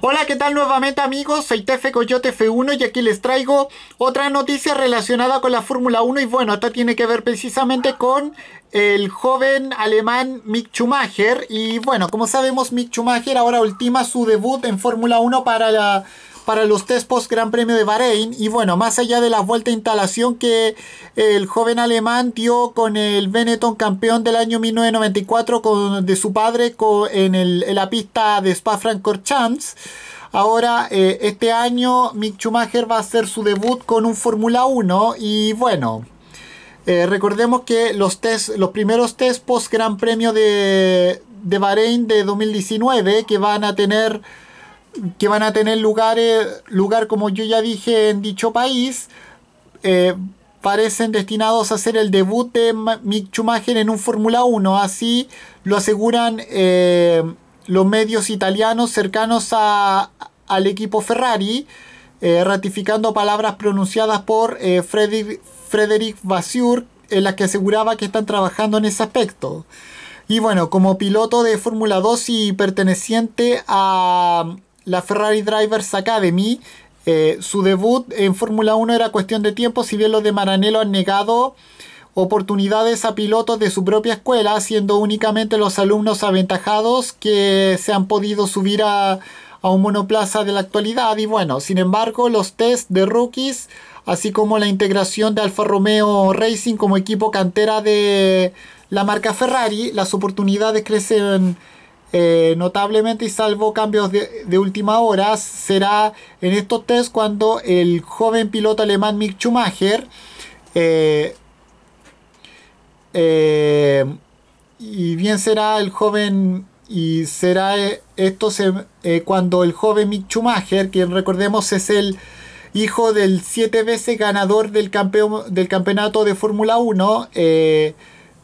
Hola, ¿qué tal nuevamente amigos? Soy TF Coyote F1 y aquí les traigo otra noticia relacionada con la Fórmula 1 y bueno, esto tiene que ver precisamente con el joven alemán Mick Schumacher y bueno, como sabemos Mick Schumacher ahora ultima su debut en Fórmula 1 para la para los test post Gran Premio de Bahrein. Y bueno, más allá de la vuelta de instalación que el joven alemán dio con el Benetton campeón del año 1994 con, de su padre en, la pista de Spa-Francorchamps. Ahora, eh, este año, Mick Schumacher va a hacer su debut con un Fórmula 1. Y bueno, eh, recordemos que los, los primeros test post Gran Premio de, de Bahrein de 2019 que van a tener que van a tener lugares, lugar como yo ya dije en dicho país, eh, parecen destinados a hacer el debut de Mick Schumacher en un Fórmula 1. Así lo aseguran eh, los medios italianos cercanos al equipo Ferrari, eh, ratificando palabras pronunciadas por eh, Frederic, Vassur en las que aseguraba que están trabajando en ese aspecto. Y bueno, como piloto de Fórmula 2 y perteneciente a la Ferrari Drivers Academy. Eh, su debut en Fórmula 1 era cuestión de tiempo, si bien los de Maranello han negado oportunidades a pilotos de su propia escuela, siendo únicamente los alumnos aventajados que se han podido subir a, a un monoplaza de la actualidad. Y bueno, sin embargo, los test de rookies, así como la integración de Alfa Romeo Racing como equipo cantera de la marca Ferrari, las oportunidades crecen eh, notablemente y salvo cambios de, última hora, será en estos test cuando el joven piloto alemán Mick Schumacher eh, eh, y bien será el joven y será esto cuando el joven Mick Schumacher, quien recordemos es el hijo del siete veces ganador del, campeón, del campeonato de Fórmula 1,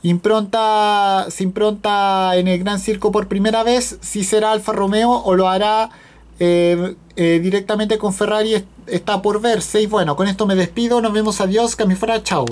Impronta, se impronta en el Gran Circo por primera vez, si será Alfa Romeo o lo hará eh, eh, directamente con Ferrari, está por verse. Y bueno, con esto me despido, nos vemos, adiós, que chao.